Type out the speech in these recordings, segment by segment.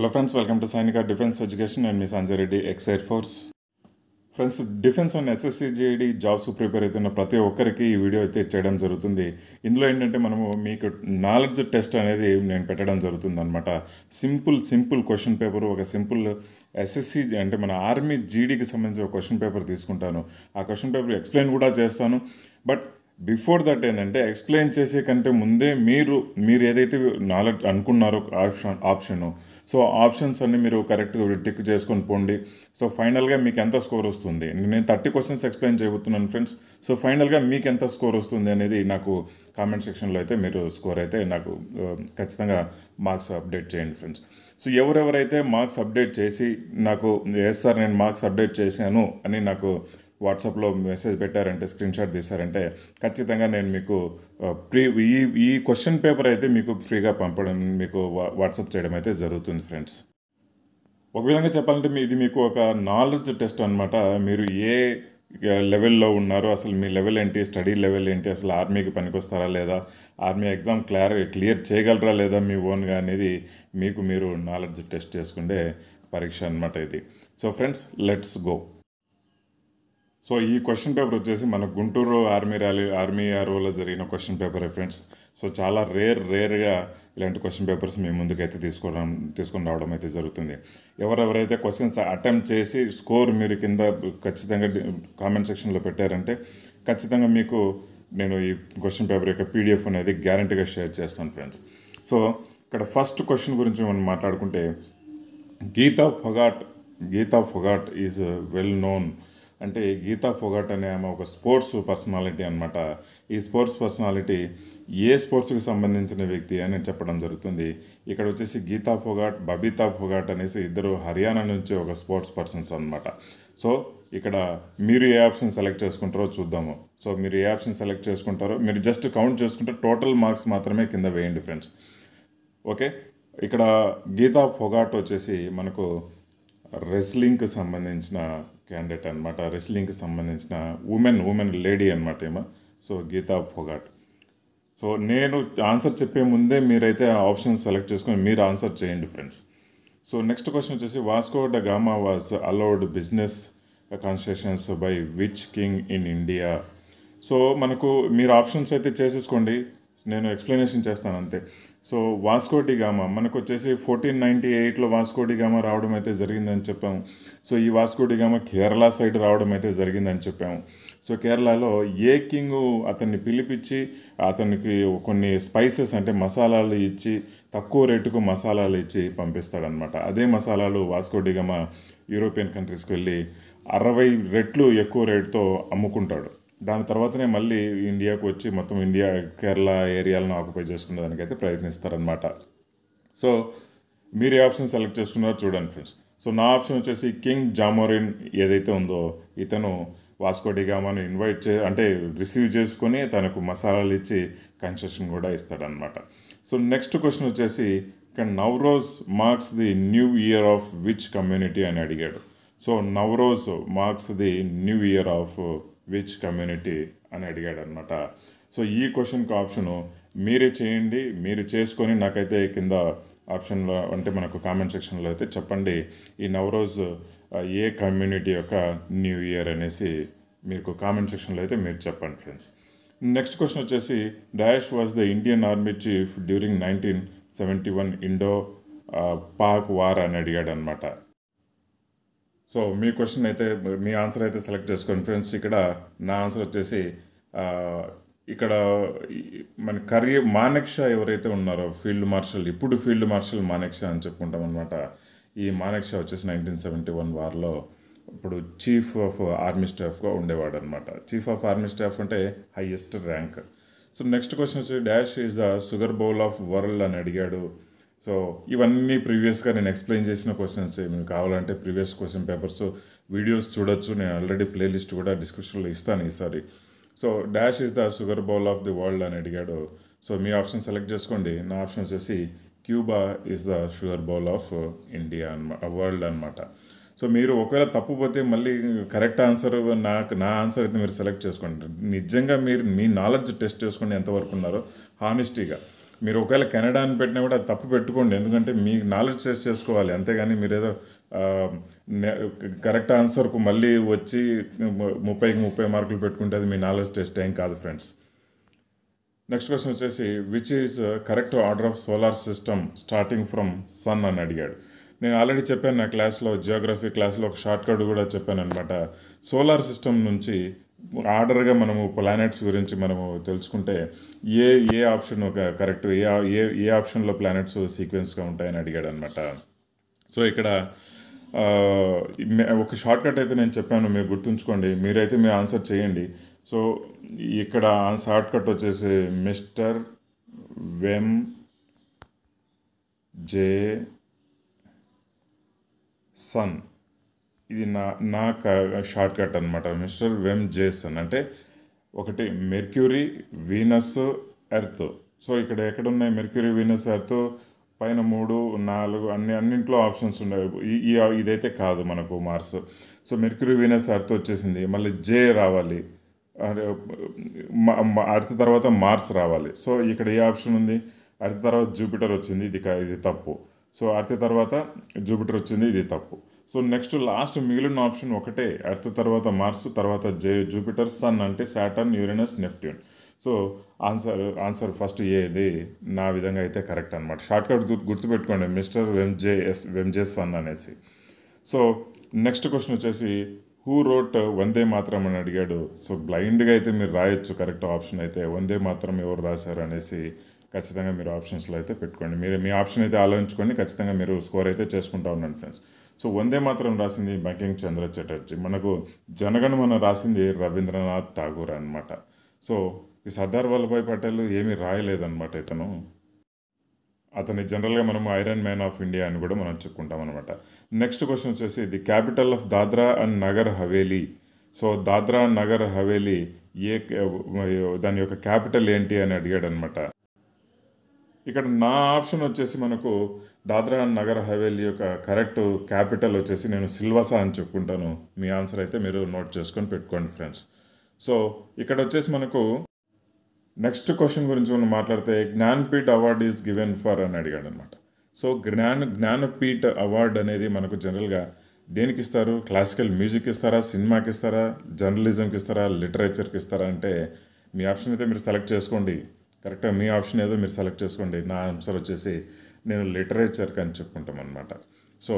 Hello friends welcome to Sainik defence education and మీ Sanjay Reddy ex force friends defence and SSC GD jobs prepare అవుతున్న ప్రతి ఒక్కరికి ఈ video అయితే చేయడం జరుగుతుంది ఇందులో ఏంటంటే మనము మీకు నాలెడ్జ్ టెస్ట్ అనేది నేను పెట్టడం జరుగుతుంది అనమాట సింపుల్ సింపుల్ క్వశ్చన్ పేపర్ ఒక సింపుల్ ఎస్ఎస్సి అంటే మన ఆర్మీ జీడీకి సంబంధించిన క్వశ్చన్ పేపర్ తీసుకుంటాను ఆ క్వశ్చన్ పేపర్ ఎక్స్ప్లెయిన్ కూడా చేస్తాను బట్ బిఫోర్ దట్ ఏంటంటే ఎక్స్ప్లెయిన్ చేసే కంటే ముందే మీరు మీరు ఏదైతే నాలెడ్జ్ అనుకున్నారో ఆప్షన్ ఆప్షన్ సో ఆప్షన్స్ అన్ని మీరు కరెక్ట్గా టిక్ చేసుకొని పోండి సో ఫైనల్గా మీకు ఎంత స్కోర్ వస్తుంది నేను థర్టీ క్వశ్చన్స్ ఎక్స్ప్లెయిన్ చేయబోతున్నాను ఫ్రెండ్స్ సో ఫైనల్గా మీకు ఎంత స్కోర్ వస్తుంది అనేది నాకు కామెంట్ సెక్షన్లో అయితే మీరు స్కోర్ అయితే నాకు um, ఖచ్చితంగా మార్క్స్ అప్డేట్ చేయండి ఫ్రెండ్స్ సో ఎవరెవరైతే మార్క్స్ అప్డేట్ చేసి నాకు ఎస్ సార్ నేను మార్క్స్ అప్డేట్ చేశాను అని నాకు వాట్సాప్లో మెసేజ్ పెట్టారంటే స్క్రీన్ షాట్ తీశారంటే ఖచ్చితంగా నేను మీకు ప్రీ ఈ ఈ క్వశ్చన్ పేపర్ అయితే మీకు ఫ్రీగా పంపడం మీకు వాట్సాప్ చేయడం అయితే జరుగుతుంది ఫ్రెండ్స్ ఒక విధంగా చెప్పాలంటే ఇది మీకు ఒక నాలెడ్జ్ టెస్ట్ అనమాట మీరు ఏ లెవెల్లో ఉన్నారు అసలు మీ లెవెల్ ఏంటి స్టడీ లెవెల్ ఏంటి అసలు ఆర్మీకి పనికొస్తారా లేదా ఆర్మీ ఎగ్జామ్ క్లియర్ క్లియర్ చేయగలరా లేదా మీ ఓన్గా అనేది మీకు మీరు నాలెడ్జ్ టెస్ట్ చేసుకుంటే పరీక్ష అనమాట ఇది so friends let's go so ఈ క్వశ్చన్ పేపర్ వచ్చేసి మన గుంటూరు ఆర్మీ ర్యాలీ ఆర్మీ ఆర్వోలో జరిగిన క్వశ్చన్ పేపర్ ఫ్రెండ్స్ సో చాలా రేర్ రేర్గా ఇలాంటి క్వశ్చన్ పేపర్స్ మీ ముందుకైతే తీసుకోవడం తీసుకొని రావడం అయితే జరుగుతుంది ఎవరెవరైతే క్వశ్చన్స్ అటెంప్ట్ చేసి స్కోర్ మీరు కింద ఖచ్చితంగా కామెంట్ సెక్షన్లో పెట్టారంటే ఖచ్చితంగా మీకు నేను ఈ క్వశ్చన్ పేపర్ యొక్క పీడిఎఫ్ అనేది గ్యారంటీగా షేర్ చేస్తాను ఫ్రెండ్స్ సో ఇక్కడ ఫస్ట్ క్వశ్చన్ గురించి మనం మాట్లాడుకుంటే Geeta Phogat Geeta Phogat is well known అంటే గీతా ఫొగాట్ అనే ఆమె ఒక స్పోర్ట్స్ పర్సనాలిటీ అనమాట ఈ స్పోర్ట్స్ పర్సనాలిటీ ఏ స్పోర్ట్స్కి సంబంధించిన వ్యక్తి అని చెప్పడం జరుగుతుంది ఇక్కడ వచ్చేసి గీతా ఫొగాట్ బబీతా ఫొగాట్ అనేసి ఇద్దరు హర్యానా నుంచి ఒక స్పోర్ట్స్ పర్సన్స్ అనమాట సో ఇక్కడ మీరు ఏ ఆప్షన్ సెలెక్ట్ చేసుకుంటారో చూద్దాము సో మీరు ఏ ఆప్షన్ సెలెక్ట్ చేసుకుంటారో మీరు జస్ట్ కౌంట్ చేసుకుంటే టోటల్ మార్క్స్ మాత్రమే కింద వేయండి ఫ్రెండ్స్ ఓకే ఇక్కడ గీతా ఫొగాట్ వచ్చేసి మనకు రెస్లింగ్కి సంబంధించిన క్యాండిడేట్ అనమాట రెస్లింగ్కి సంబంధించిన ఉమెన్ ఉమెన్ లేడీ అనమాట ఏమో సో గీతా ఫొగాట్ సో నేను ఆన్సర్ చెప్పే ముందే మీరైతే ఆప్షన్ సెలెక్ట్ చేసుకొని మీరు ఆన్సర్ చేయండి ఫ్రెండ్స్ సో నెక్స్ట్ క్వశ్చన్ వచ్చేసి Vasco da Gama was allowed business constructions by which king in India so మనకు మీరు ఆప్షన్స్ అయితే చేసేసుకోండి నేను ఎక్స్ప్లెనేషన్ చేస్తాను అంతే సో వాస్కోటి గామా మనకు వచ్చేసి ఫోర్టీన్ నైంటీ ఎయిట్లో వాస్కోటి గామా రావడం అయితే జరిగిందని చెప్పాము సో ఈ వాస్కోటి గామ కేరళ సైడ్ రావడం అయితే జరిగిందని చెప్పాము సో కేరళలో ఏ కింగ్ అతన్ని పిలిపించి అతనికి కొన్ని స్పైసెస్ అంటే మసాలాలు ఇచ్చి తక్కువ రేటుకు మసాలాలు ఇచ్చి పంపిస్తాడనమాట అదే మసాలాలు వాస్కోటి గామ యూరోపియన్ కంట్రీస్కి వెళ్ళి అరవై రెట్లు ఎక్కువ రేటుతో అమ్ముకుంటాడు దాని తర్వాతనే మళ్ళీ ఇండియాకు వచ్చి మొత్తం ఇండియా కేరళ ఏరియాలను ఆక్యుపై చేసుకునే దానికైతే ప్రయత్నిస్తారనమాట సో మీరు ఏ ఆప్షన్ సెలెక్ట్ చేసుకున్నారో చూడండి ఫ్రెండ్స్ సో నా ఆప్షన్ వచ్చేసి కింగ్ జామోరిన్ ఏదైతే ఉందో ఇతను వాస్కోడిగామాను ఇన్వైట్ చే అంటే రిసీవ్ చేసుకొని తనకు మసాలాలు ఇచ్చి కన్సెషన్ కూడా ఇస్తాడనమాట సో నెక్స్ట్ క్వశ్చన్ వచ్చేసి ఇక్కడ Navroz marks the new year of which community అని అడిగాడు so Navroz marks the new year of which community అని అడిగాడు అనమాట సో ఈ క్వశ్చన్కి ఆప్షను మీరే చేయండి మీరు చేసుకొని నాకైతే కింద ఆప్షన్లో అంటే మనకు కామెంట్ సెక్షన్లో అయితే చెప్పండి ఈ నవరోజ్ ఏ కమ్యూనిటీ యొక్క న్యూ ఇయర్ అనేసి మీకు కామెంట్ సెక్షన్లో అయితే మీరు చెప్పండి ఫ్రెండ్స్ నెక్స్ట్ క్వశ్చన్ వచ్చేసి dash was the Indian army chief during nineteen seventy one Indo Pak war అని అడిగాడు అనమాట సో మీ క్వశ్చన్ అయితే మీ ఆన్సర్ అయితే సెలెక్ట్ చేసుకోండి ఫ్రెండ్స్ ఇక్కడ నా ఆన్సర్ వచ్చేసి ఇక్కడ మన కర్రీ మానెక్షా ఎవరైతే ఉన్నారో ఫీల్డ్ మార్షల్ ఇప్పుడు ఫీల్డ్ మార్షల్ మానెక్షా అని చెప్పుకుంటాం అనమాట ఈ మానెక్షా వచ్చేసి నైన్టీన్ సెవెంటీ వన్ వార్లో ఇప్పుడు చీఫ్ ఆఫ్ ఆర్మీ స్టాఫ్గా ఉండేవాడు అనమాట చీఫ్ ఆఫ్ ఆర్మీ స్టాఫ్ అంటే highest rank so next question వచ్చి dash is the sugar bowl of world అని అడిగాడు సో ఇవన్నీ ప్రీవియస్గా నేను ఎక్స్ప్లెయిన్ చేసిన క్వశ్చన్స్ మీకు కావాలంటే ప్రీవియస్ క్వశ్చన్ పేపర్స్ వీడియోస్ చూడొచ్చు నేను ఆల్రెడీ ప్లేలిస్ట్ కూడా డిస్క్రిప్షన్లో ఇస్తాను ఈసారి so dash is the sugar bowl of the world అని అడిగాడు సో మీ ఆప్షన్ సెలెక్ట్ చేసుకోండి నా ఆప్షన్ వచ్చేసి Cuba is the sugar bowl of India అనమాట వరల్డ్ అనమాట సో మీరు ఒకవేళ తప్పు పోతే మళ్ళీ కరెక్ట్ ఆన్సర్ నాకు నా ఆన్సర్ అయితే మీరు సెలెక్ట్ చేసుకోండి నిజంగా మీరు మీ నాలెడ్జ్ టెస్ట్ చేసుకోండి ఎంతవరకు ఉన్నారో హానెస్టీగా మీరు ఒకవేళ కెనడా అని పెట్టినా కూడా తప్పు పెట్టుకోండి ఎందుకంటే మీ నాలెడ్జ్ టెస్ట్ చేసుకోవాలి అంతేగాని మీరేదో కరెక్ట్ ఆన్సర్కు మళ్ళీ వచ్చి ముప్పైకి ముప్పై మార్కులు పెట్టుకుంటే అది మీ నాలెడ్జ్ టెస్ట్ ఏం కాదు ఫ్రెండ్స్ నెక్స్ట్ క్వశ్చన్ వచ్చేసి which is correct order of solar system starting from sun అని అడిగాడు నేను ఆల్రెడీ చెప్పాను నా క్లాస్లో జియోగ్రఫీ క్లాస్లో ఒక షార్ట్ కట్ కూడా చెప్పాను అనమాట సోలార్ సిస్టమ్ నుంచి ఆర్డర్గా మనము ప్లానెట్స్ గురించి మనము తెలుసుకుంటే ఏ ఏ ఆప్షన్ ఒక కరెక్ట్ ఏ ఏ ఏ ఆప్షన్లో ప్లానెట్స్ సీక్వెన్స్గా ఉంటాయని అడిగాడు అనమాట సో ఇక్కడ ఒక షార్ట్ కట్ అయితే నేను చెప్పాను మీరు గుర్తుంచుకోండి మీరైతే మీరు ఆన్సర్ చేయండి సో ఇక్కడ షార్ట్ కట్ వచ్చేసి మిస్టర్ వెమ్ జే సన్ ఇది నా నా షార్ట్ కట్ అనమాట మిస్టర్ వెమ్ జేసన్ అంటే ఒకటి మెర్క్యూరీ వీనస్ ఎర్త్ సో ఇక్కడ ఎక్కడ ఉన్నాయి మెర్క్యూరీ వీనస్ ఎర్త్ పైన మూడు నాలుగు అన్ని అన్నింట్లో ఆప్షన్స్ ఉన్నాయి ఇదైతే కాదు మనకు Mars so Mercury Venus Earth వచ్చేసింది మళ్ళీ జే రావాలి అర్త్ తర్వాత మార్స్ రావాలి సో ఇక్కడ ఏ ఆప్షన్ ఉంది అర్త్ తర్వాత జూపిటర్ వచ్చింది ఇది ఇది తప్పు సో అర్త్ తర్వాత జూపిటర్ వచ్చింది ఇది తప్పు సో నెక్స్ట్ లాస్ట్ మిగిలిన ఆప్షన్ ఒకటే ఎర్త్ తర్వాత మార్స్ తర్వాత జే జూపిటర్ సన్ అంటే Saturn Uranus Neptune so answer answer first ఏది నా విధంగా అయితే కరెక్ట్ అనమాట షార్ట్కట్ గుర్తుపెట్టుకోండి మిస్టర్ వెంజేఎస్ వెంజే సన్ అనేసి సో నెక్స్ట్ క్వశ్చన్ వచ్చేసి హూ రోట్ వందే మాత్రం అని అడిగాడు సో బ్లైండ్గా అయితే మీరు రాయొచ్చు కరెక్ట్ ఆప్షన్ అయితే వందే మాత్రం ఎవరు రాశారు అనేసి ఖచ్చితంగా మీరు ఆప్షన్స్లో అయితే పెట్టుకోండి మీరు మీ ఆప్షన్ అయితే ఆలోచించుకొని ఖచ్చితంగా మీరు స్కోర్ అయితే చేసుకుంటా ఉన్నాను ఫ్రెండ్స్ సో వందే మాత్రం రాసింది బంకింగ్ చంద్ర చటర్జీ మనకు మనం రాసింది రవీంద్రనాథ్ ఠాగూర్ అనమాట సో ఈ సర్దార్ వల్లభాయ్ పటేల్ ఏమీ రాయలేదన్నమాట ఇతను అతని జనరల్గా మనం ఐరన్ మ్యాన్ ఆఫ్ ఇండియా అని కూడా మనం చెప్పుకుంటాం అనమాట నెక్స్ట్ క్వశ్చన్ వచ్చేసి the capital of Dadra and Nagar Haveli so Dadra Nagar Haveli ఏ దాని యొక్క క్యాపిటల్ ఏంటి అని అడిగాడు అనమాట ఇక్కడ నా ఆప్షన్ వచ్చేసి మనకు దాద్రా నగర్ హవేలీ యొక్క కరెక్ట్ క్యాపిటల్ వచ్చేసి నేను సిల్వసా అని చెప్పుకుంటాను మీ ఆన్సర్ అయితే మీరు నోట్ చేసుకొని పెట్టుకోండి ఫ్రెండ్స్ సో ఇక్కడ వచ్చేసి మనకు నెక్స్ట్ క్వశ్చన్ గురించి మనం మాట్లాడితే Jnanpith award is given for అని అడిగాడు అనమాట సో జ్ఞాన జ్ఞానపీఠ్ అవార్డ్ అనేది మనకు జనరల్గా దేనికి ఇస్తారు క్లాసికల్ మ్యూజిక్ ఇస్తారా సినిమాకి ఇస్తారా జర్నలిజంకి ఇస్తారా లిటరేచర్కి ఇస్తారా అంటే మీ ఆప్షన్ అయితే మీరు సెలెక్ట్ చేసుకోండి కరెక్ట్గా మీ ఆప్షన్ ఏదో మీరు సెలెక్ట్ చేసుకోండి నా ఆన్సర్ వచ్చేసి నేను లిటరేచర్కి అని చెప్పుకుంటాం అనమాట సో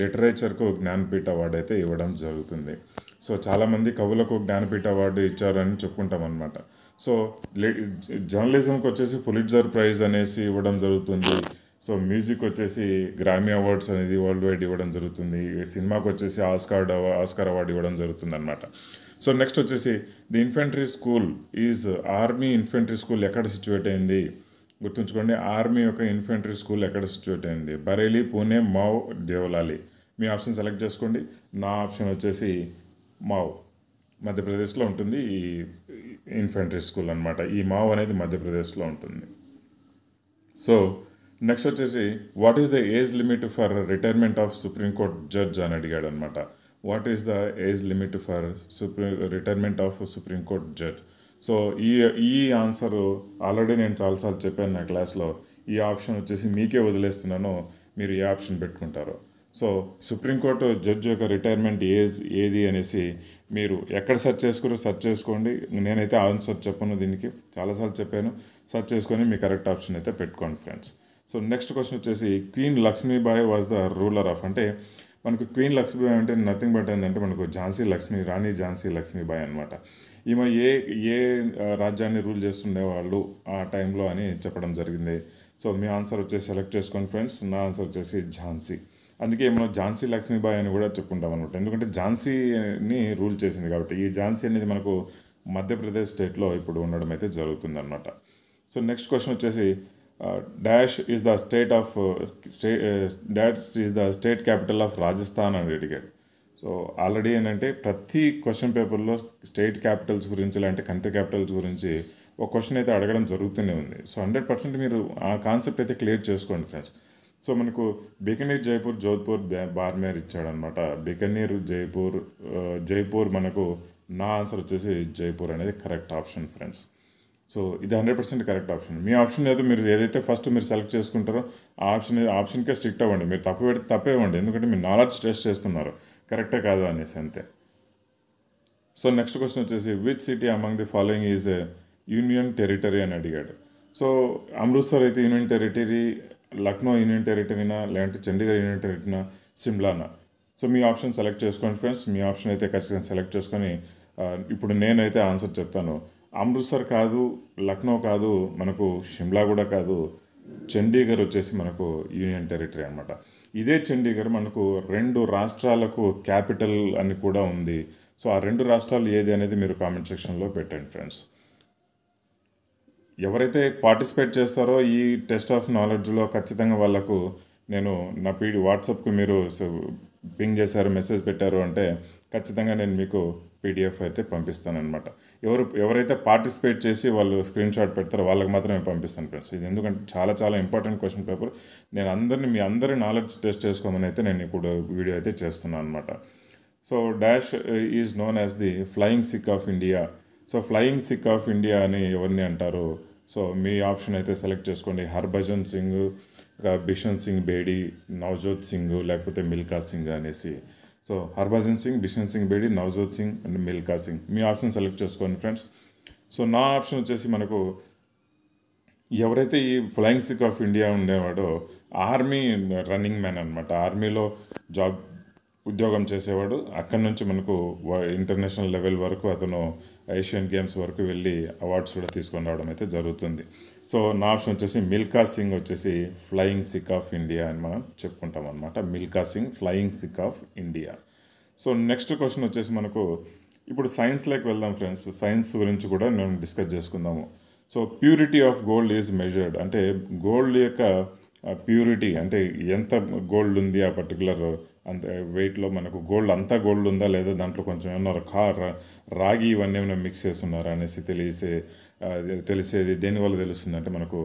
లిటరేచర్కు జ్ఞానపీఠ అవార్డు అయితే ఇవ్వడం జరుగుతుంది సో చాలామంది కవులకు జ్ఞానపీఠ అవార్డు ఇచ్చారని చెప్పుకుంటాం అనమాట సో జర్నలిజంకి వచ్చేసి పులిట్జర్ ప్రైజ్ అనేసి ఇవ్వడం జరుగుతుంది సో మ్యూజిక్ వచ్చేసి గ్రామీ అవార్డ్స్ అనేది వరల్డ్ వైడ్ ఇవ్వడం జరుగుతుంది సినిమాకి వచ్చేసి ఆస్కార్ ఆస్కార్ అవార్డు ఇవ్వడం జరుగుతుంది అనమాట సో నెక్స్ట్ వచ్చేసి the infantry school is army infantry school ఎక్కడ సిచ్యువేట్ అయింది గుర్తుంచుకోండి ఆర్మీ యొక్క ఇన్ఫెంట్రీ స్కూల్ ఎక్కడ సిచ్యువేట్ అయింది బరేలీ పూణే మావ్ దేవలాలి మీ ఆప్షన్ సెలెక్ట్ చేసుకోండి నా ఆప్షన్ వచ్చేసి మావ్ మధ్యప్రదేశ్లో ఉంటుంది ఈ ఇన్ఫెంట్రీ స్కూల్ అనమాట ఈ మావ్ అనేది మధ్యప్రదేశ్లో ఉంటుంది సో నెక్స్ట్ వచ్చేసి what is the age limit for retirement of supreme court judge అని అడిగాడు అనమాట what is the age limit for supreme retirement of supreme court judge so ఈ ఈ ఆన్సర్ ఆల్రెడీ నేను చాలాసార్లు చెప్పాను నా క్లాస్లో ఈ ఆప్షన్ వచ్చేసి మీకే వదిలేస్తున్నాను మీరు ఏ ఆప్షన్ పెట్టుకుంటారు సో సుప్రీంకోర్టు జడ్జ్ యొక్క రిటైర్మెంట్ ఏజ్ ఏది అనేసి మీరు ఎక్కడ సెర్చ్ చేసుకురో సెర్చ్ చేసుకోండి నేనైతే ఆన్సర్ చెప్పను దీనికి చాలాసార్లు చెప్పాను సెర్చ్ చేసుకొని మీ కరెక్ట్ ఆప్షన్ అయితే పెట్టుకోండి ఫ్రెండ్స్ సో నెక్స్ట్ క్వశ్చన్ వచ్చేసి queen Lakshmibai was the ruler of అంటే మనకు క్వీన్ లక్ష్మీబాయి అంటే నథింగ్ బట్ ఏంటంటే మనకు ఝాన్సీ లక్ష్మి రాణి ఝాన్సీ లక్ష్మీబాయి అనమాట ఈమె ఏ ఏ రాజ్యాన్ని రూల్ చేస్తుండే వాళ్ళు ఆ టైంలో అని చెప్పడం జరిగింది సో మీ ఆన్సర్ వచ్చేసి సెలెక్ట్ చేసుకోండి ఫ్రెండ్స్ నా ఆన్సర్ వచ్చేసి ఝాన్సీ అందుకే మనం ఝాన్సీ లక్ష్మీబాయి అని కూడా చెప్పుకుంటాం అనమాట ఎందుకంటే ఝాన్సీని రూల్ చేసింది కాబట్టి ఈ ఝాన్సీ అనేది మనకు మధ్యప్రదేశ్ స్టేట్లో ఇప్పుడు ఉండడం అయితే జరుగుతుందన్నమాట సో నెక్స్ట్ క్వశ్చన్ వచ్చేసి dash is the state of state dash is the state capital of Rajasthan అని అడిగాడు సో ఆల్రెడీ ఏంటంటే ప్రతి క్వశ్చన్ పేపర్లో స్టేట్ క్యాపిటల్స్ గురించి లేదంటే కంట్రీ క్యాపిటల్స్ గురించి ఒక క్వశ్చన్ అయితే అడగడం జరుగుతూనే ఉంది సో హండ్రెడ్ పర్సెంట్ మీరు ఆ కాన్సెప్ట్ అయితే క్లియర్ చేసుకోండి ఫ్రెండ్స్ సో మనకు బికనీర్ జైపూర్ జోధ్పూర్ బార్మేర్ ఇచ్చాడనమాట బికనీర్ జైపూర్ జైపూర్ మనకు నా ఆన్సర్ వచ్చేసి జైపూర్ అనేది కరెక్ట్ ఆప్షన్ ఫ్రెండ్స్ సో ఇది హండ్రెడ్ పర్సెంట్ కరెక్ట్ ఆప్షన్ మీ ఆప్షన్ ఏదో మీరు ఏదైతే ఫస్ట్ మీరు సెలెక్ట్ చేసుకుంటారో ఆ ఆప్షన్ ఆప్షన్కే స్ట్రిక్ట్ అవ్వండి మీరు తప్పు పెడితే తప్పే ఇవ్వండి ఎందుకంటే మీరు నాలెడ్జ్ టెస్ట్ చేస్తున్నారు కరెక్టే కాదు అనేసి అంతే సో నెక్స్ట్ క్వశ్చన్ వచ్చేసి which city among the following is union territory అని అడిగాడు సో అమృత్సర్ అయితే యూనియన్ టెరిటరీ లక్నో యూనియన్ టెరిటరీనా లేదంటే చండీగఢ్ యూనియన్ టెరిటరీనా సిమ్లానా సో మీ ఆప్షన్ సెలెక్ట్ చేసుకోండి ఫ్రెండ్స్ మీ ఆప్షన్ అయితే ఖచ్చితంగా సెలెక్ట్ చేసుకొని ఇప్పుడు నేనైతే ఆన్సర్ చెప్తాను అమృత్సర్ కాదు లక్నో కాదు మనకు షిమ్లా కూడా కాదు చండీగఢ్ వచ్చేసి మనకు యూనియన్ టెరిటరీ అనమాట ఇదే చండీగఢ్ మనకు రెండు రాష్ట్రాలకు క్యాపిటల్ అని కూడా ఉంది సో ఆ రెండు రాష్ట్రాలు ఏది అనేది మీరు కామెంట్ సెక్షన్లో పెట్టండి ఫ్రెండ్స్ ఎవరైతే పార్టిసిపేట్ చేస్తారో ఈ టెస్ట్ ఆఫ్ నాలెడ్జ్లో ఖచ్చితంగా వాళ్ళకు నేను నా పీడి వాట్సాప్కి మీరు పింగ్ చేశారు మెసేజ్ పెట్టారు అంటే ఖచ్చితంగా నేను మీకు పీడిఎఫ్ అయితే పంపిస్తానమాట ఎవరు ఎవరైతే పార్టిసిపేట్ చేసి వాళ్ళు స్క్రీన్ షాట్ పెడతారో వాళ్ళకి మాత్రమే పంపిస్తాను ఫ్రెండ్స్ ఇది ఎందుకంటే చాలా చాలా ఇంపార్టెంట్ క్వశ్చన్ పేపర్ నేను అందరిని మీ అందరి నాలెడ్జ్ టెస్ట్ చేసుకోమని అయితే నేను ఇప్పుడు వీడియో అయితే చేస్తున్నాను అనమాట so dash is known as the flying Sikh of India so flying Sikh of India అని ఎవరిని అంటారు సో మీ ఆప్షన్ అయితే సెలెక్ట్ చేసుకోండి హర్భజన్ సింగ్ బిషన్ సింగ్ బేడి నవజోత్ సింగ్ లేకపోతే మిల్కా సింగ్ అనేసి సో హర్భజన్ సింగ్ బిషన్ సింగ్ బేడి నవజోత్ సింగ్ అండ్ మిల్కా సింగ్ మీ ఆప్షన్ సెలెక్ట్ చేసుకోండి ఫ్రెండ్స్ సో నా ఆప్షన్ వచ్చేసి మనకు ఎవరైతే ఈ ఫ్లయింగ్ సిక్ ఆఫ్ ఇండియా ఉండేవాడో ఆర్మీ రన్నింగ్ మ్యాన్ అనమాట ఆర్మీలో జాబ్ ఉద్యోగం చేసేవాడు అక్కడి నుంచి మనకు ఇంటర్నేషనల్ లెవెల్ వరకు అతను ఏషియన్ గేమ్స్ వరకు వెళ్ళి అవార్డ్స్ కూడా తీసుకొని రావడం అయితే జరుగుతుంది సో నా ఆప్షన్ వచ్చేసి మిల్కా సింగ్ వచ్చేసి ఫ్లయింగ్ సిక్ ఆఫ్ ఇండియా అని మనం చెప్పుకుంటాం అనమాట Milkha Singh flying Sikh of India so next question వచ్చేసి మనకు ఇప్పుడు సైన్స్లోకి వెళ్దాం ఫ్రెండ్స్ సైన్స్ గురించి కూడా మేము డిస్కస్ చేసుకుందాము so purity of gold is measured అంటే గోల్డ్ యొక్క ప్యూరిటీ అంటే ఎంత గోల్డ్ ఉంది ఆ పర్టికులర్ అంత వెయిట్లో మనకు గోల్డ్ అంతా గోల్డ్ ఉందా లేదా దాంట్లో కొంచెం ఏమన్నారు కా రాగి ఇవన్నీ ఏమైనా మిక్స్ చేస్తున్నారా అనేసి తెలిసే తెలిసేది దేనివల్ల తెలుస్తుందంటే మనకు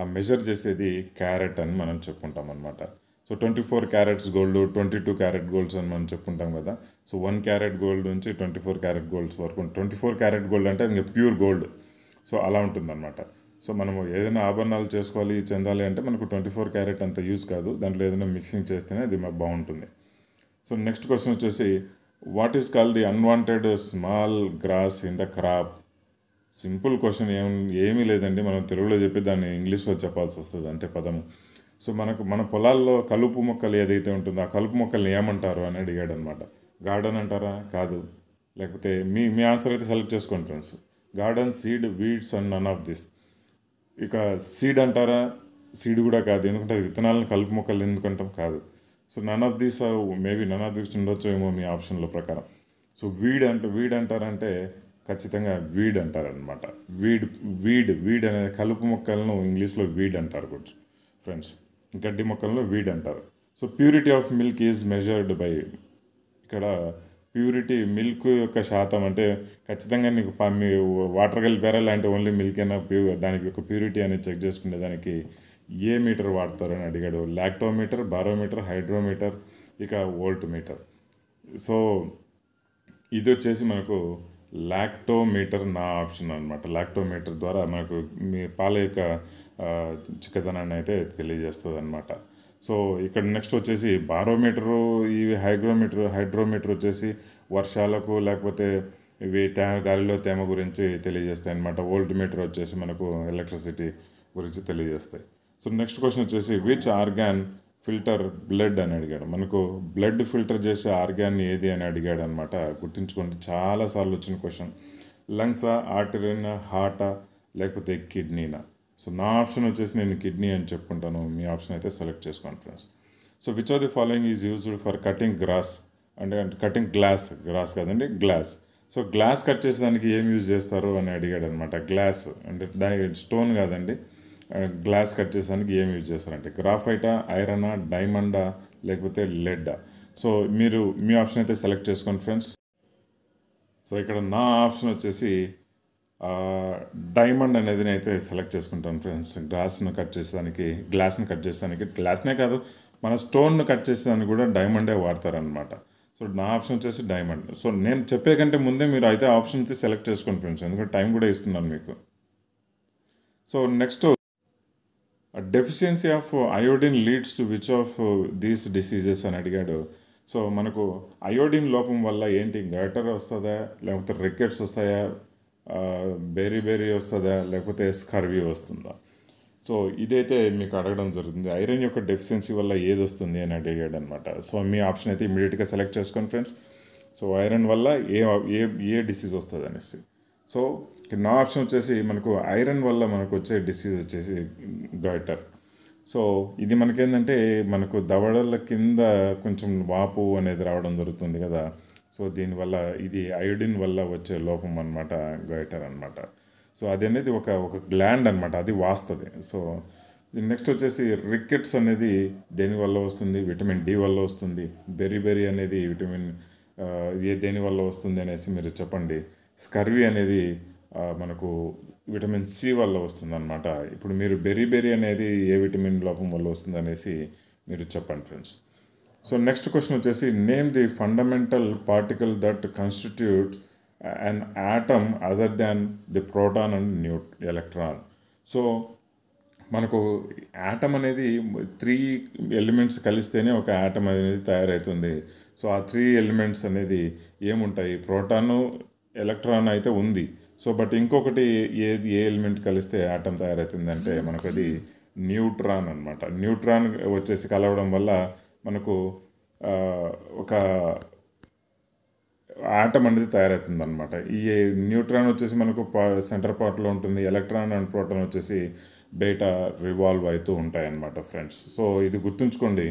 ఆ మెజర్ చేసేది క్యారెట్ అని మనం చెప్పుకుంటాం అనమాట so twenty four carats gold twenty two carat golds అని మనం చెప్పుకుంటాం కదా సో వన్ క్యారెట్ గోల్డ్ నుంచి ట్వంటీ ఫోర్ క్యారెట్ గోల్డ్స్ వరకు ట్వంటీ ఫోర్ క్యారెట్ గోల్డ్ అంటే ఇంకా ప్యూర్ గోల్డ్ సో అలా ఉంటుందన్నమాట సో మనము ఏదైనా ఆభరణాలు చేసుకోవాలి చెందాలి అంటే మనకు ట్వంటీ ఫోర్ క్యారెట్ అంత యూజ్ కాదు దాంట్లో ఏదైనా మిక్సింగ్ చేస్తేనే అది బాగుంటుంది సో నెక్స్ట్ క్వశ్చన్ వచ్చేసి what is call the unwanted small grass in the crop simple question ఏం ఏమీ లేదండి మనం తెలుగులో చెప్పి దాన్ని ఇంగ్లీష్లో చెప్పాల్సి వస్తుంది అంతే పదము సో మనకు మన పొలాల్లో కలుపు మొక్కలు ఏదైతే ఉంటుందో ఆ కలుపు మొక్కలు ఏమంటారు అని అడిగాడు అనమాట గార్డెన్ అంటారా కాదు లేకపోతే మీ మీ ఆన్సర్ అయితే సెలెక్ట్ చేసుకోండి friends garden seed weeds and none of this ఇక సీడ్ అంటారా సీడ్ కూడా కాదు ఎందుకంటే విత్తనాలను కలుపు మొక్కలు ఎందుకంటాం కాదు so none of these are maybe none of these ఉండొచ్చు ఏమో మీ ఆప్షన్ల ప్రకారం సో వీడ్ అంట వీడ్ అంటారంటే ఖచ్చితంగా వీడ్ అంటారనమాట వీడ్ వీడ్ వీడ్ అనే కలుపు మొక్కలను ఇంగ్లీష్లో వీడ్ అంటారు కొంచెం ఫ్రెండ్స్ గడ్డి మొక్కలను వీడ్ అంటారు so purity of milk is measured by ఇక్కడ ప్యూరిటీ మిల్క్ యొక్క శాతం అంటే ఖచ్చితంగా నీకు మీ వాటర్ కలిపారా లేదంటే ఓన్లీ మిల్క్ అయినా దానికి యొక్క ప్యూరిటీ అనేది చెక్ చేసుకునే దానికి ఏ మీటర్ వాడతారు అని అడిగాడు లాక్టోమీటర్ బారోమీటర్ హైడ్రోమీటర్ ఇక వోల్ట్ మీటర్ సో ఇది వచ్చేసి మనకు లాక్టోమీటర్ నా ఆప్షన్ అనమాట లాక్టోమీటర్ ద్వారా మనకు మీ పాల యొక్క చిక్కదనాన్ని అయితే తెలియజేస్తుంది అనమాట సో ఇక్కడ నెక్స్ట్ వచ్చేసి బారోమీటరు ఇవి హైగ్రోమీటర్ హైడ్రోమీటర్ వచ్చేసి వర్షాలకు లేకపోతే ఇవి తే గాలిలో తేమ గురించి తెలియజేస్తాయి అనమాట ఓల్డ్ మీటర్ వచ్చేసి మనకు ఎలక్ట్రిసిటీ గురించి తెలియజేస్తాయి సో నెక్స్ట్ క్వశ్చన్ వచ్చేసి విచ్ ఆర్గాన్ ఫిల్టర్ బ్లడ్ అని అడిగాడు మనకు బ్లడ్ ఫిల్టర్ చేసే ఆర్గాన్ ఏది అని అడిగాడు అనమాట గుర్తుంచుకోండి చాలాసార్లు వచ్చిన క్వశ్చన్ లంగ్సా ఆర్టరీనా హార్టా లేకపోతే కిడ్నీనా సో నా ఆప్షన్ వచ్చేసి నేను కిడ్నీ అని చెప్పుకుంటాను మీ ఆప్షన్ అయితే సెలెక్ట్ చేసుకోండి friends so which of the following is used for cutting grass అంటే అంటే కటింగ్ గ్లాస్ గ్రాస్ కాదండి గ్లాస్ సో గ్లాస్ కట్ చేసేదానికి ఏం యూజ్ చేస్తారు అని అడిగాడు అనమాట గ్లాస్ అంటే స్టోన్ కాదండి గ్లాస్ కట్ చేసానికి ఏం యూజ్ చేస్తారంటే గ్రాఫైటా ఐరనా డైమండా లేకపోతే లెడ్డా సో మీరు మీ ఆప్షన్ అయితే సెలెక్ట్ చేసుకోండి ఫ్రెండ్స్ సో ఇక్కడ నా ఆప్షన్ వచ్చేసి డైమండ్ అనేది అయితే సెలెక్ట్ చేసుకుంటాను ఫ్రెండ్స్ గ్లాస్ను కట్ చేసేదానికి గ్లాస్ను కట్ చేసేదానికి గ్లాస్నే కాదు మన స్టోన్ను కట్ చేసేదానికి కూడా డైమండే వాడతారనమాట సో నా ఆప్షన్ వచ్చేసి డైమండ్ సో నేను చెప్పే కంటే ముందే మీరు అయితే ఆప్షన్ అయితే సెలెక్ట్ చేసుకోండి ఫ్రెండ్స్ ఎందుకంటే టైం కూడా ఇస్తున్నాను మీకు so next deficiency of iodine leads to which of these diseases అని అడిగాడు సో మనకు అయోడిన్ లోపం వల్ల ఏంటి గటర్ వస్తుందా లేకపోతే రికెట్స్ వస్తాయా బేరీ బేరీ వస్తుందా లేకపోతే స్కర్వీ వస్తుందా సో ఇదైతే మీకు అడగడం జరుగుతుంది ఐరన్ యొక్క డెఫిషియన్సీ వల్ల ఏది వస్తుంది అని అడిగాడు అనమాట సో మీ ఆప్షన్ అయితే ఇమీడియట్గా సెలెక్ట్ చేసుకోండి ఫ్రెండ్స్ సో ఐరన్ వల్ల ఏ ఏ ఏ డిసీజ్ వస్తుంది అనేసి సో కింద ఆప్షన్ వచ్చేసి మనకు ఐరన్ వల్ల మనకు వచ్చే డిసీజ్ వచ్చేసి గైటర్ సో ఇది మనకేంటంటే మనకు దవడల కింద కొంచెం వాపు అనేది రావడం జరుగుతుంది కదా సో దీనివల్ల ఇది అయోడిన్ వల్ల వచ్చే లోపం అనమాట గైటర్ అనమాట సో అది అనేది ఒక ఒక గ్లాండ్ అనమాట అది వాస్తుంది సో నెక్స్ట్ వచ్చేసి రికెట్స్ అనేది దేనివల్ల వస్తుంది విటమిన్ డి వల్ల వస్తుంది బెరీ బెరీ అనేది విటమిన్ ఏ దేనివల్ల వస్తుంది అనేసి మీరు చెప్పండి స్కర్వీ అనేది మనకు విటమిన్ సి వల్ల వస్తుందన్నమాట ఇప్పుడు మీరు బెర్రీ బెర్రీ అనేది ఏ విటమిన్ లోపం వల్ల వస్తుందనేసి మీరు చెప్పండి ఫ్రెండ్స్ సో నెక్స్ట్ క్వశ్చన్ వచ్చేసి name the fundamental particle that constitute and atom other than the proton and new electron so మనకు యాటమ్ అనేది త్రీ ఎలిమెంట్స్ కలిస్తేనే ఒక యాటమ్ అనేది తయారవుతుంది సో ఆ త్రీ ఎలిమెంట్స్ అనేది ఏముంటాయి ప్రోటాను ఎలక్ట్రాన్ అయితే ఉంది సో బట్ ఇంకొకటి ఏది ఏ ఎలిమెంట్ కలిస్తే ఆటం తయారవుతుందంటే hmm. మనకు అది న్యూట్రాన్ అనమాట న్యూట్రాన్ వచ్చేసి కలవడం వల్ల మనకు ఒక ఆటం అనేది తయారవుతుంది అనమాట ఈ న్యూట్రాన్ వచ్చేసి మనకు సెంటర్ పార్ట్లో ఉంటుంది ఎలక్ట్రాన్ అండ్ ప్రోటాన్ వచ్చేసి బయట రివాల్వ్ అవుతూ ఉంటాయి అనమాట ఫ్రెండ్స్ సో ఇది గుర్తుంచుకోండి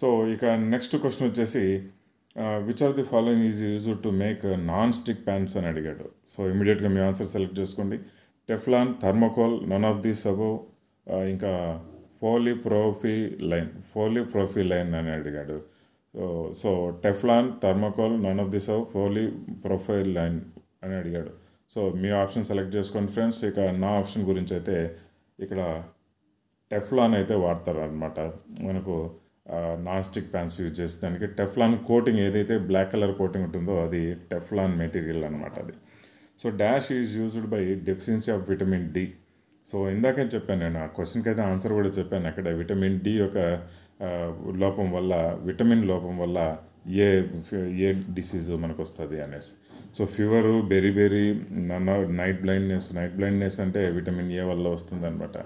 సో ఇక నెక్స్ట్ క్వశ్చన్ వచ్చేసి which of the following is use to make non stick pans అని అడిగాడు సో ఇమీడియట్గా మీ ఆన్సర్ సెలెక్ట్ చేసుకోండి Teflon thermocol none of these అబో ఇంకా polypropylene polypropylene అని అడిగాడు so Teflon thermocol none of the above polypropylene అని అడిగాడు సో మీ ఆప్షన్ సెలెక్ట్ చేసుకోండి ఫ్రెండ్స్ ఇక నా ఆప్షన్ గురించి అయితే ఇక్కడ టెఫ్లాన్ అయితే వాడతారు అనమాట మనకు నాన్ స్టిక్ ప్యాన్స్ యూజ్ చేసి దానికి టెఫ్లాన్ కోటింగ్ ఏదైతే బ్లాక్ కలర్ కోటింగ్ ఉంటుందో అది టెఫ్లాన్ మెటీరియల్ అనమాట అది so dash is used by deficiency of vitamin D so ఇందాకే చెప్పాను నేను ఆ క్వశ్చన్కి అయితే ఆన్సర్ కూడా చెప్పాను అక్కడ విటమిన్ డి యొక్క లోపం వల్ల విటమిన్ లోపం వల్ల ఏ ఏ డిసీజ్ మనకు వస్తుంది అనేసి సో ఫీవరు బెరీ బెరీ నన్న నైట్ బ్లైండ్నెస్ నైట్ బ్లైండ్నెస్ అంటే విటమిన్ ఏ వల్ల వస్తుంది అనమాట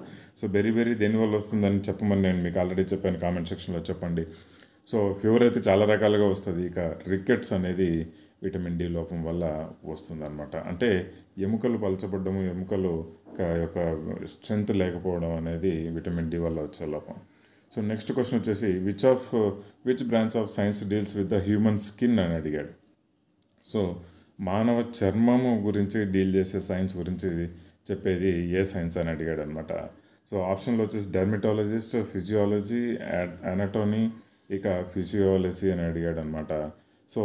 సో బెరీ బెరీ దేని వల్ల వస్తుందని చెప్పమని నేను మీకు ఆల్రెడీ చెప్పాను కామెంట్ సెక్షన్లో చెప్పండి సో ఫీవర్ అయితే చాలా రకాలుగా వస్తుంది ఇక రికెట్స్ అనేది విటమిన్ డి లోపం వల్ల వస్తుందన్నమాట అంటే ఎముకలు పలచబడ్డము ఎముకలు యొక్క స్ట్రెంగ్త్ లేకపోవడం అనేది విటమిన్ డి వల్ల వచ్చే లోపం సో నెక్స్ట్ క్వశ్చన్ వచ్చేసి which of which branch of science deals with the human skin అని అడిగాడు సో మానవ చర్మము గురించి డీల్ చేసే సైన్స్ గురించి చెప్పేది ఏ సైన్స్ అని అడిగాడు అనమాట సో ఆప్షన్లో వచ్చేసి డెర్మిటాలజిస్ట్ ఫిజియాలజీ అనటోనీ ఇక ఫిజియాలజీ అని అడిగాడు అనమాట సో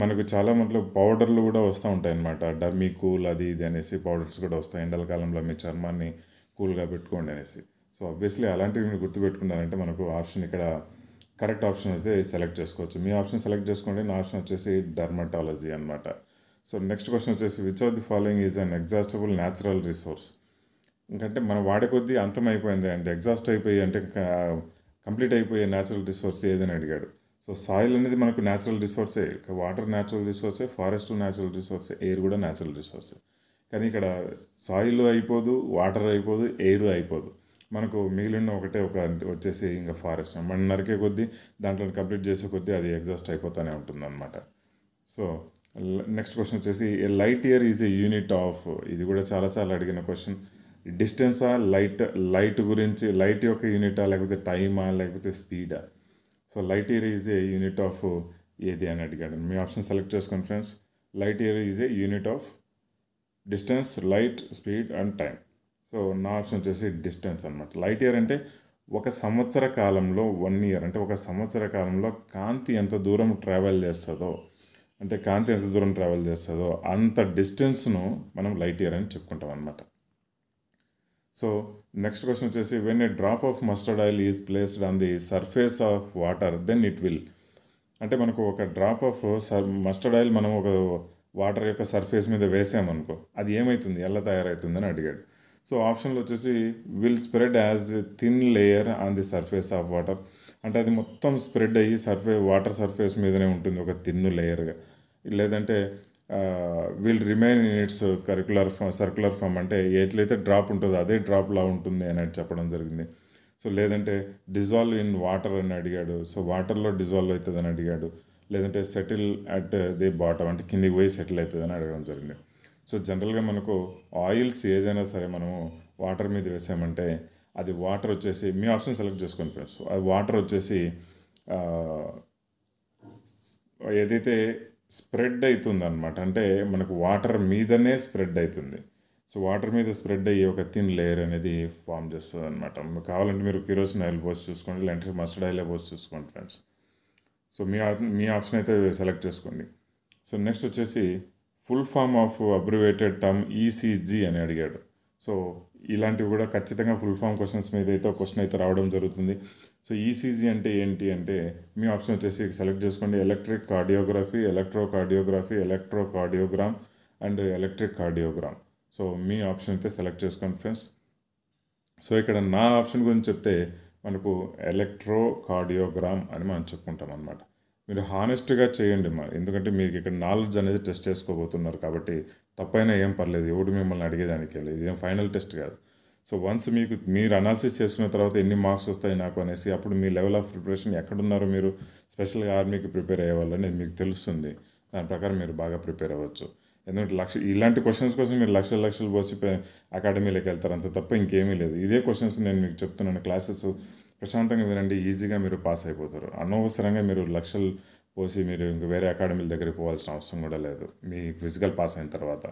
మనకు చాలా మట్లో పౌడర్లు కూడా వస్తూ ఉంటాయి అనమాట డర్మీ కూల్ అది ఇది అనేసి పౌడర్స్ కూడా వస్తాయి ఎండల కాలంలో మీ చర్మాన్ని కూల్గా పెట్టుకోండి అనేసి సో ఆబ్వియస్లీ అలాంటివి మీరు గుర్తుపెట్టుకున్నారంటే మనకు ఆప్షన్ ఇక్కడ కరెక్ట్ ఆప్షన్ అయితే సెలెక్ట్ చేసుకోవచ్చు మీ ఆప్షన్ సెలెక్ట్ చేసుకోండి నా ఆప్షన్ వచ్చేసి డర్మటాలజీ అనమాట సో నెక్స్ట్ క్వశ్చన్ వచ్చేసి which of the following is inexhaustible natural resource ఎందుకంటే మనం వాడే కొద్దీ అంతం అయిపోయింది అంటే ఎగ్జాస్ట్ అయిపోయి అంటే కంప్లీట్ అయిపోయే న్యాచురల్ రిసోర్స్ ఏదని అడిగాడు సో సాయిల్ అనేది మనకు న్యాచురల్ రిసోర్సే వాటర్ న్యాచురల్ రిసోర్సే ఫారెస్ట్ న్యాచురల్ రిసోర్సే ఎయిర్ కూడా న్యాచురల్ రిసోర్సే కానీ ఇక్కడ సాయిల్ అయిపోదు వాటర్ అయిపోదు ఎయిర్ అయిపోదు మనకు మిగిలిన ఒకటే ఒక వచ్చేసి ఇంకా ఫారెస్ట్ మనం నరికే కొద్దీ దాంట్లో కంప్లీట్ చేసే కొద్దీ అది ఎగ్జాస్ట్ అయిపోతూనే ఉంటుందన్నమాట సో నెక్స్ట్ క్వశ్చన్ వచ్చేసి a light year is a unit of ఇది కూడా చాలాసార్లు అడిగిన క్వశ్చన్ డిస్టెన్సా లైట్ లైట్ గురించి లైట్ యొక్క యూనిటా లేకపోతే టైమా లేకపోతే స్పీడా so light year is a unit of ఏది అని అడిగాడు మీ ఆప్షన్ సెలెక్ట్ చేసుకోండి friends light year is a unit of distance light speed and time so నా ఆప్షన్ వచ్చేసి డిస్టెన్స్ అనమాట లైట్ ఇయర్ అంటే ఒక సంవత్సర కాలంలో వన్ ఇయర్ అంటే ఒక సంవత్సర కాలంలో కాంతి ఎంత దూరం ట్రావెల్ చేస్తుందో అంటే కాంతి ఎంత దూరం ట్రావెల్ చేస్తుందో అంత డిస్టెన్స్ను మనం లైట్ ఇయర్ అని చెప్పుకుంటాం అనమాట సో నెక్స్ట్ క్వశ్చన్ వచ్చేసి when a drop of mustard oil is placed on the surface of water then it will అంటే మనకు ఒక drop of sir mustard oil మనం ఒక వాటర్ యొక్క సర్ఫేస్ మీద వేసామనుకో అది ఏమవుతుంది ఎలా తయారవుతుందని అడిగాడు సో ఆప్షన్లు వచ్చేసి will spread as a thin layer on the surface of water అంటే అది మొత్తం స్ప్రెడ్ అయ్యి సర్ఫే వాటర్ సర్ఫేస్ మీదనే ఉంటుంది ఒక థిన్ లేయర్గా లేదంటే will remain in its curricular form circular form అంటే ఎట్లయితే డ్రాప్ ఉంటుందో అదే డ్రాప్లా ఉంటుంది అని చెప్పడం జరిగింది సో లేదంటే డిజాల్వ్ ఇన్ వాటర్ అని అడిగాడు సో వాటర్లో డిజాల్వ్ అవుతుందని అడిగాడు లేదంటే సెటిల్ అట్ ది బాటమ్ అంటే కిందికి పోయి సెటిల్ అవుతుందని అడగడం జరిగింది సో జనరల్గా మనకు ఆయిల్స్ ఏదైనా సరే మనము వాటర్ మీద వేసామంటే అది వాటర్ వచ్చేసి మీ ఆప్షన్ సెలెక్ట్ చేసుకోండి ఫ్రెండ్స్ అది వాటర్ వచ్చేసి ఏదైతే స్ప్రెడ్ అవుతుందన్నమాట అంటే మనకు వాటర్ మీదనే స్ప్రెడ్ అవుతుంది సో వాటర్ మీద స్ప్రెడ్ అయ్యే ఒక థిన్ లేయర్ అనేది ఫామ్ చేస్తుంది అనమాట కావాలంటే మీరు కిరోసిన్ ఆయిల్ పోసి చూసుకోండి లేదంటే మస్టర్డ్ ఆయిల్ పోసి చూసుకోండి ఫ్రెండ్స్ సో మీ మీ ఆప్షన్ అయితే సెలెక్ట్ చేసుకోండి సో నెక్స్ట్ వచ్చేసి full form of abbreviated term ECG e అని అడిగాడు సో ఇలాంటివి కూడా ఖచ్చితంగా ఫుల్ ఫామ్ క్వశ్చన్స్ మీద అయితే క్వశ్చన్ అయితే రావడం జరుగుతుంది సో ఈసీజీ e అంటే ఏంటి అంటే మీ ఆప్షన్ వచ్చేసి సెలెక్ట్ చేసుకోండి electric cardiography electro cardiography electro cardiogram and electric cardiogram so మీ ఆప్షన్ అయితే సెలెక్ట్ చేసుకోండి ఫ్రెండ్స్ సో ఇక్కడ నా ఆప్షన్ గురించి చెప్తే మనకు ఎలక్ట్రో కార్డియోగ్రామ్ అని మనం చెప్పుకుంటాం అనమాట మీరు హానెస్ట్గా చేయండి మా ఎందుకంటే మీకు ఇక్కడ నాలెడ్జ్ అనేది టెస్ట్ చేసుకోబోతున్నారు కాబట్టి తప్పైనా ఏం పర్లేదు ఎవడు మిమ్మల్ని అడిగేదానికి వెళ్ళి ఇదేం ఫైనల్ టెస్ట్ కాదు సో వన్స్ మీకు మీరు అనాలిసిస్ చేసుకున్న తర్వాత ఎన్ని మార్క్స్ వస్తాయి నాకు అనేసి అప్పుడు మీ లెవెల్ ఆఫ్ ప్రిపరేషన్ ఎక్కడున్నారో మీరు స్పెషల్గా ఆర్మీకి ప్రిపేర్ అయ్యేవాళ్ళని మీకు తెలుస్తుంది దాని ప్రకారం మీరు బాగా ప్రిపేర్ అవ్వచ్చు ఎందుకంటే లక్ష ఇలాంటి క్వశ్చన్స్ కోసం మీరు లక్షల లక్షలు పోసి అకాడమీలోకి వెళ్తారు అంత తప్ప ఇంకేమీ లేదు ఇదే క్వశ్చన్స్ నేను మీకు చెప్తున్నాను క్లాసెస్ ప్రశాంతంగా వినండి ఈజీగా మీరు పాస్ అయిపోతారు అనవసరంగా మీరు లక్షలు పోసి మీరు ఇంక వేరే అకాడమీల దగ్గరికి పోవాల్సిన అవసరం కూడా లేదు మీ ఫిజికల్ పాస్ అయిన తర్వాత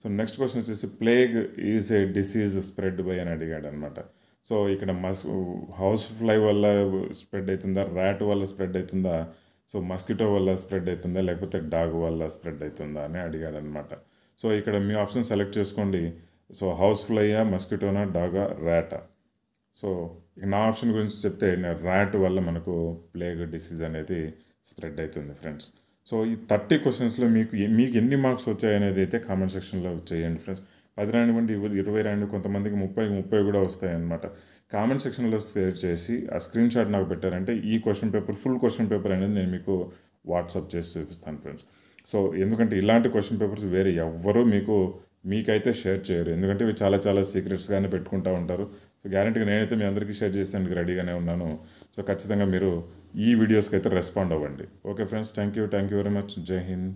సో నెక్స్ట్ క్వశ్చన్ వచ్చేసి plague is a disease spread by అని అడిగాడు అనమాట సో ఇక్కడ మస్ హౌస్ ఫ్లై వల్ల స్ప్రెడ్ అవుతుందా ర్యాట్ వల్ల స్ప్రెడ్ అవుతుందా సో మస్కిటో వల్ల స్ప్రెడ్ అవుతుందా లేకపోతే డాగ్ వల్ల స్ప్రెడ్ అవుతుందా అని అడిగాడు అనమాట సో ఇక్కడ మీ ఆప్షన్ సెలెక్ట్ చేసుకోండి సో హౌస్ ఫ్లైయా మస్కిటోనా డాగా ర్యాటా సో నా ఆప్షన్ గురించి చెప్తే ర్యాట్ వల్ల మనకు ప్లేగ్ డిసీజ్ అనేది స్ప్రెడ్ అవుతుంది ఫ్రెండ్స్ సో ఈ థర్టీ క్వశ్చన్స్లో మీకు మీకు ఎన్ని మార్క్స్ వచ్చాయి అనేది అయితే కామెంట్ సెక్షన్లో చేయండి ఫ్రెండ్స్ పది రానివ్వండి ఇరవై రాండి కొంతమందికి ముప్పై ముప్పై కూడా వస్తాయి అనమాట కామెంట్ సెక్షన్లో షేర్ చేసి ఆ స్క్రీన్ షాట్ నాకు పెట్టారంటే ఈ question paper full question paper అనేది నేను మీకు వాట్సాప్ చేసి చూపిస్తాను ఫ్రెండ్స్ సో ఎందుకంటే ఇలాంటి క్వశ్చన్ పేపర్స్ వేరే ఎవ్వరూ మీకు మీకైతే షేర్ చేయరు ఎందుకంటే ఇవి చాలా చాలా సీక్రెట్స్గానే పెట్టుకుంటూ ఉంటారు సో గ్యారంటీగా నేనైతే మీ అందరికీ షేర్ చేసేందుకు రెడీగానే ఉన్నాను సో ఖచ్చితంగా మీరు ఈ వీడియోస్కి అయితే రెస్పాండ్ అవ్వండి okay friends thank you thank you very much Jai Hind